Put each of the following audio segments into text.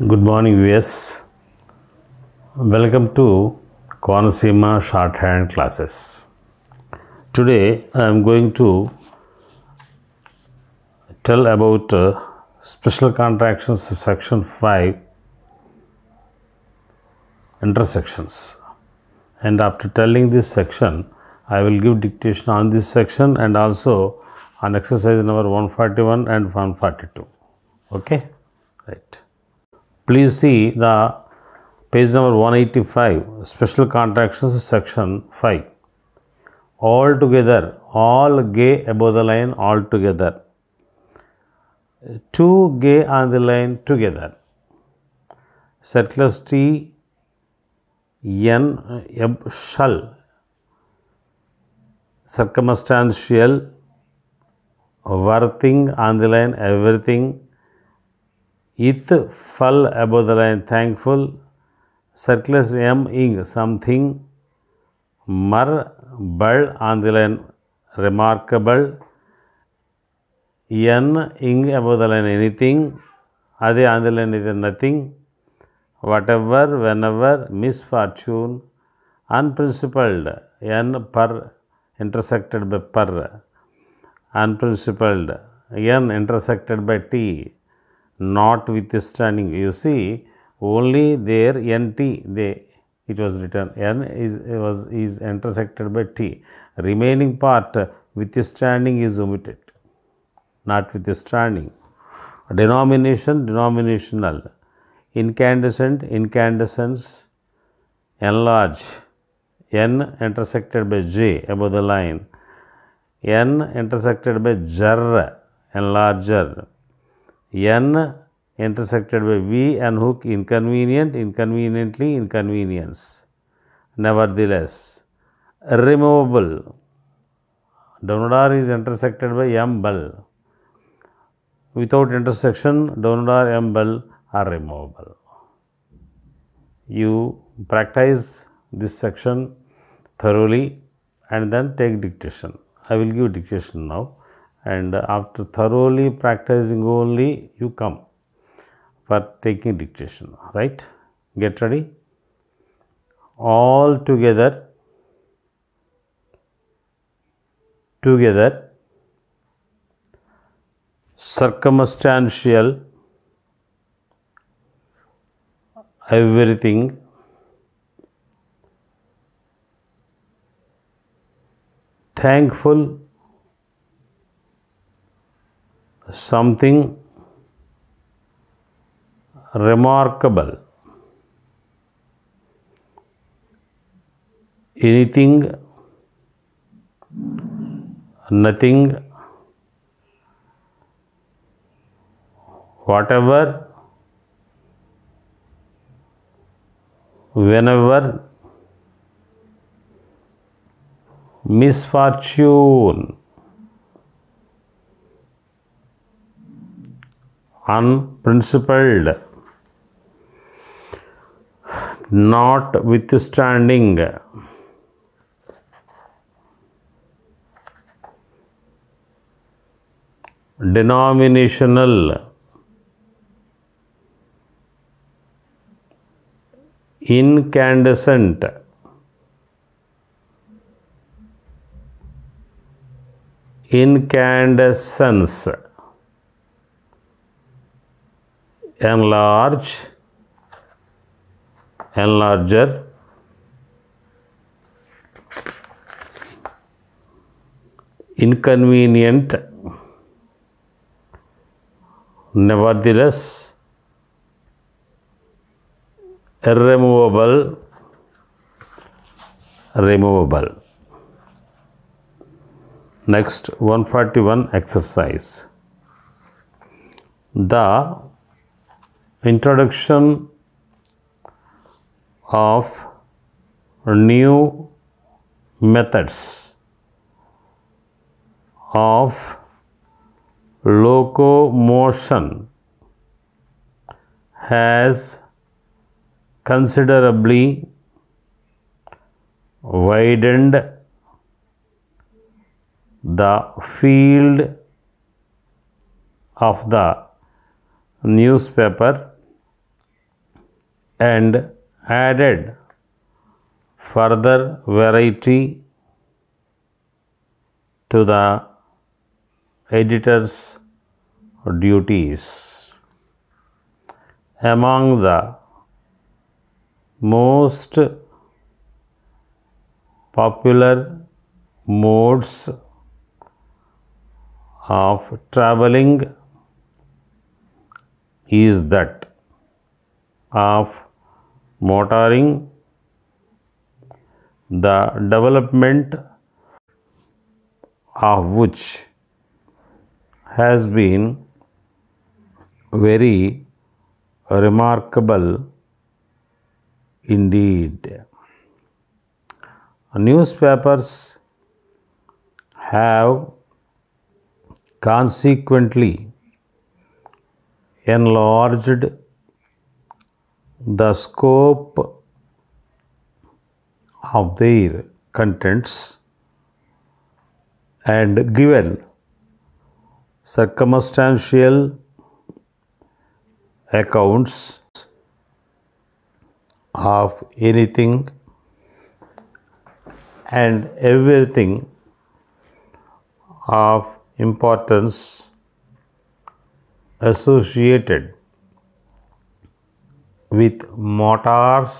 Good morning, viewers. Welcome to Konasima shorthand classes. Today I am going to tell about uh, special contractions section 5 intersections. And after telling this section, I will give dictation on this section and also on exercise number 141 and 142. Okay, right. Please see the page number 185 special contractions section 5. All together, all gay above the line all together. Two gay on the line together. Circulars T N shall circumstantial worthing on the line everything it fall above the line thankful. Circles M ing something. Mar bal on the line remarkable. N ing above the line anything. Adi on the line is nothing. Whatever, whenever, misfortune, unprincipled, N per intersected by per, unprincipled, N intersected by T, notwithstanding you see only their n t they it was written n is was is intersected by t remaining part withstanding is omitted notwithstanding denomination denominational incandescent incandescence enlarge n intersected by j above the line n intersected by jar enlarger N intersected by V and hook inconvenient, inconveniently, inconvenience. Nevertheless, removable. Downward is intersected by M bell. Without intersection, downward R M bell are removable. You practice this section thoroughly and then take dictation. I will give dictation now and after thoroughly practicing only you come for taking dictation right get ready all together together circumstantial everything thankful something remarkable, anything, nothing, whatever, whenever, misfortune. unprincipled notwithstanding denominational incandescent incandescence enlarge, enlarger, inconvenient, nevertheless, irremovable, removable. Next 141 exercise. The introduction of new methods of locomotion has considerably widened the field of the newspaper and added further variety to the editor's duties. Among the most popular modes of traveling is that of motoring, the development of which has been very remarkable indeed. Newspapers have consequently enlarged the scope of their contents and given circumstantial accounts of anything and everything of importance associated with mortars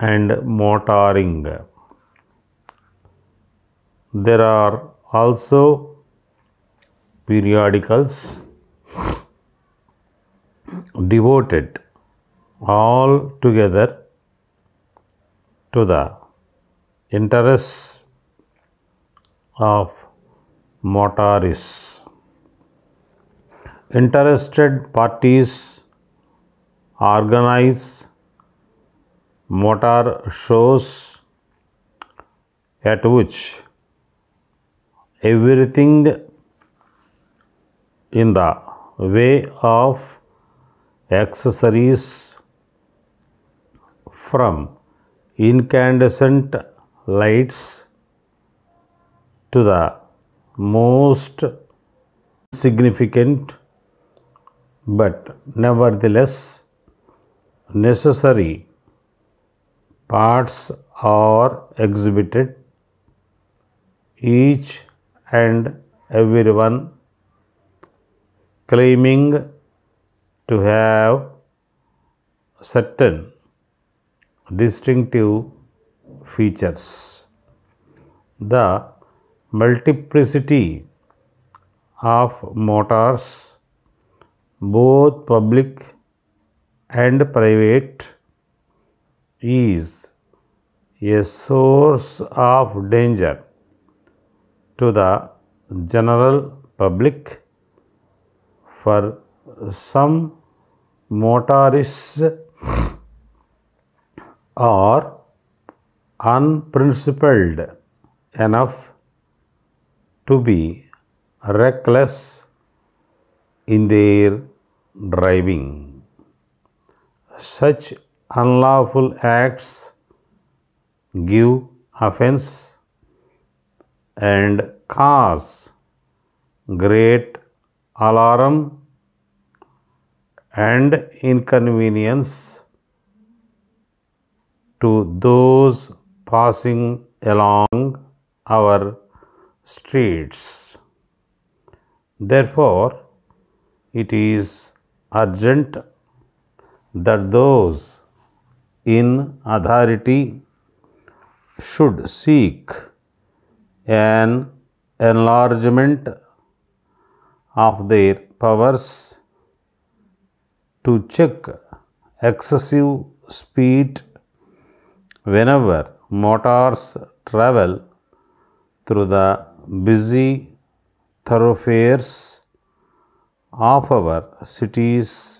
and mortaring. There are also periodicals devoted all together to the interests of motorists. Interested parties organize motor shows at which everything in the way of accessories from incandescent lights to the most significant but nevertheless necessary parts are exhibited each and everyone claiming to have certain distinctive features. The multiplicity of motors, both public and private is a source of danger to the general public for some motorists are unprincipled enough to be reckless in their driving such unlawful acts give offense and cause great alarm and inconvenience to those passing along our streets. Therefore, it is urgent that those in authority should seek an enlargement of their powers to check excessive speed whenever motors travel through the busy thoroughfares of our cities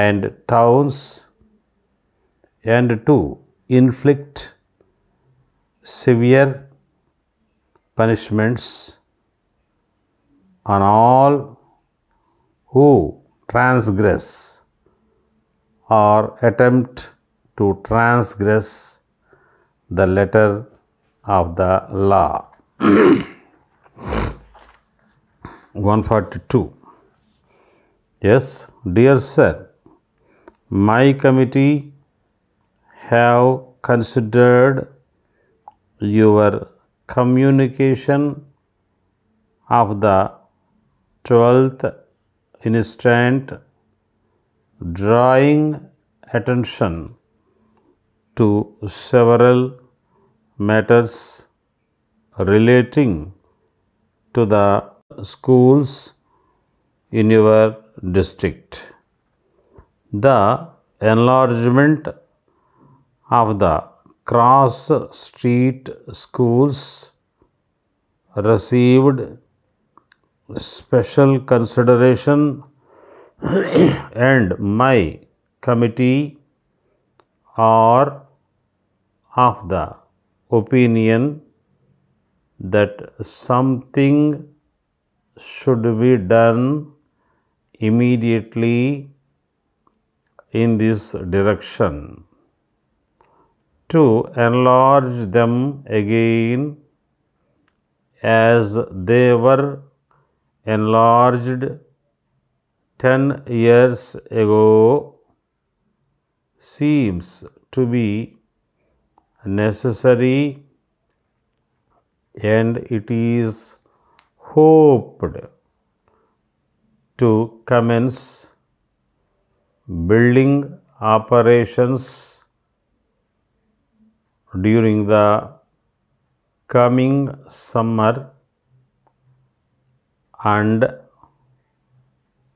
and towns and to inflict severe punishments on all who transgress or attempt to transgress the letter of the law. 142. Yes, dear sir, my committee have considered your communication of the 12th instant drawing attention to several matters relating to the schools in your district the enlargement of the cross street schools received special consideration and my committee are of the opinion that something should be done immediately in this direction to enlarge them again as they were enlarged 10 years ago seems to be necessary and it is hoped to commence building operations during the coming summer and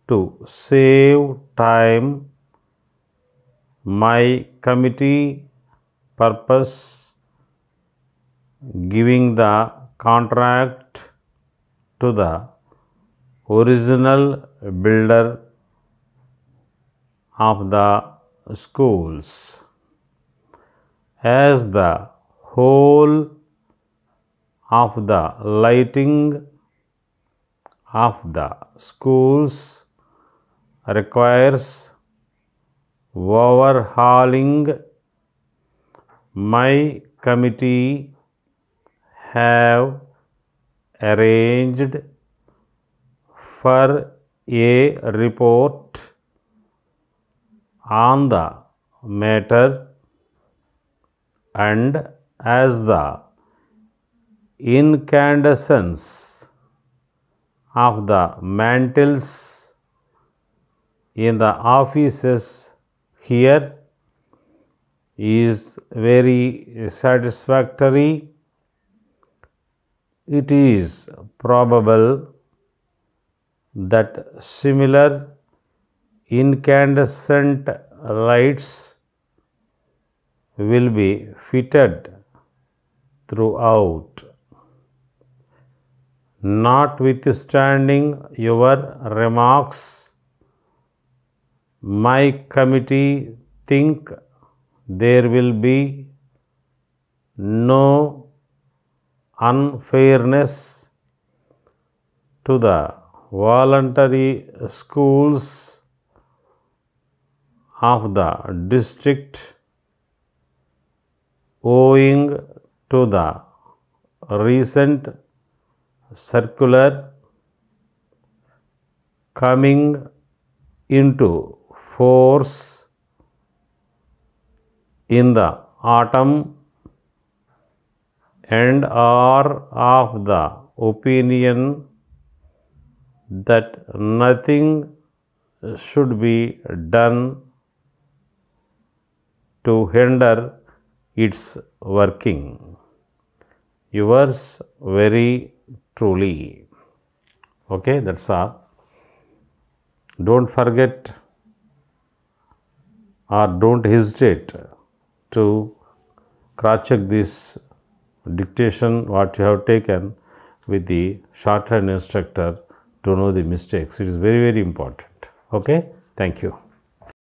to save time my committee purpose giving the contract to the original builder of the schools. As the whole of the lighting of the schools requires overhauling, my committee have arranged for a report on the matter and as the incandescence of the mantles in the offices here is very satisfactory. It is probable that similar incandescent lights will be fitted throughout. Notwithstanding your remarks, my committee think there will be no unfairness to the voluntary schools of the district owing to the recent circular coming into force in the autumn and are of the opinion that nothing should be done to hinder its working. Yours very truly. Okay, that's all. Don't forget or don't hesitate to cross check this dictation what you have taken with the shorthand instructor to know the mistakes. It is very, very important. Okay, thank you.